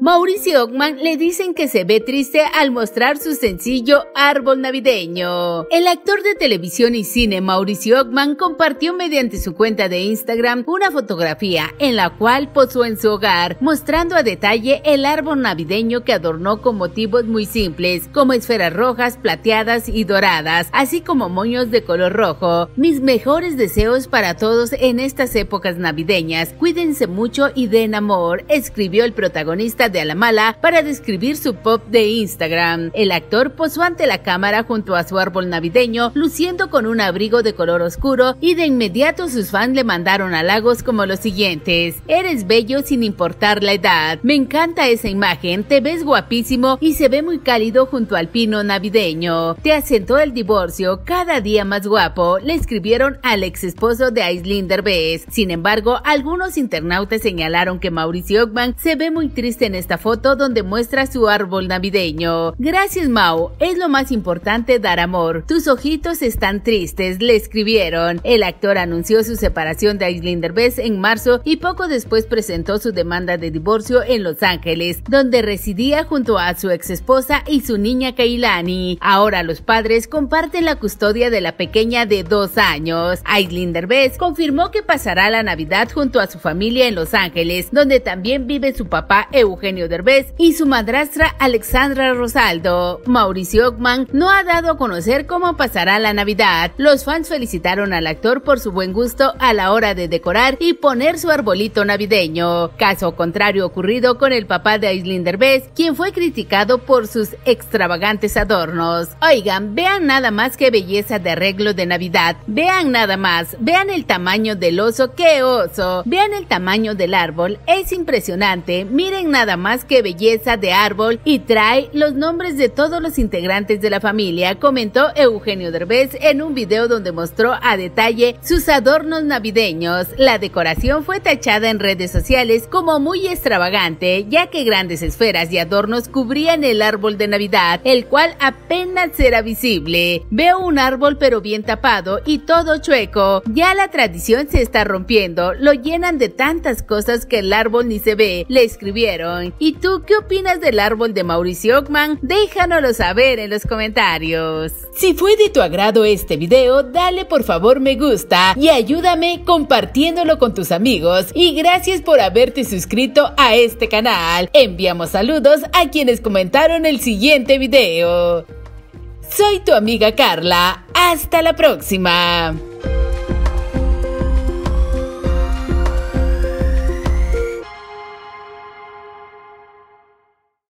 Mauricio Ockman le dicen que se ve triste al mostrar su sencillo Árbol Navideño. El actor de televisión y cine Mauricio Ockman compartió mediante su cuenta de Instagram una fotografía en la cual posó en su hogar, mostrando a detalle el árbol navideño que adornó con motivos muy simples, como esferas rojas, plateadas y doradas, así como moños de color rojo. Mis mejores deseos para todos en estas épocas navideñas. Cuídense mucho y den amor, escribió el protagonista de a la Mala para describir su pop de Instagram. El actor posó ante la cámara junto a su árbol navideño, luciendo con un abrigo de color oscuro y de inmediato sus fans le mandaron halagos como los siguientes. Eres bello sin importar la edad. Me encanta esa imagen, te ves guapísimo y se ve muy cálido junto al pino navideño. Te asentó el divorcio, cada día más guapo, le escribieron al ex esposo de Aislinder Derbez. Sin embargo, algunos internautas señalaron que Mauricio se ve muy triste en esta foto donde muestra su árbol navideño. Gracias Mao, es lo más importante dar amor. Tus ojitos están tristes, le escribieron. El actor anunció su separación de Aislinn Derbez en marzo y poco después presentó su demanda de divorcio en Los Ángeles, donde residía junto a su ex esposa y su niña Kailani. Ahora los padres comparten la custodia de la pequeña de dos años. Aislinn Derbez confirmó que pasará la Navidad junto a su familia en Los Ángeles, donde también vive su papá Eugenio Eugenio Derbez y su madrastra Alexandra Rosaldo. Mauricio Ockman no ha dado a conocer cómo pasará la Navidad. Los fans felicitaron al actor por su buen gusto a la hora de decorar y poner su arbolito navideño. Caso contrario ocurrido con el papá de Aislinn Derbez, quien fue criticado por sus extravagantes adornos. Oigan, vean nada más que belleza de arreglo de Navidad. Vean nada más, vean el tamaño del oso, qué oso. Vean el tamaño del árbol, es impresionante. Miren nada más que belleza de árbol y trae los nombres de todos los integrantes de la familia, comentó Eugenio Derbez en un video donde mostró a detalle sus adornos navideños. La decoración fue tachada en redes sociales como muy extravagante, ya que grandes esferas y adornos cubrían el árbol de Navidad, el cual apenas era visible. Veo un árbol pero bien tapado y todo chueco. Ya la tradición se está rompiendo, lo llenan de tantas cosas que el árbol ni se ve, le escribieron. ¿Y tú qué opinas del árbol de Mauricio Ockman? Déjanoslo saber en los comentarios. Si fue de tu agrado este video, dale por favor me gusta y ayúdame compartiéndolo con tus amigos. Y gracias por haberte suscrito a este canal. Enviamos saludos a quienes comentaron el siguiente video. Soy tu amiga Carla. Hasta la próxima.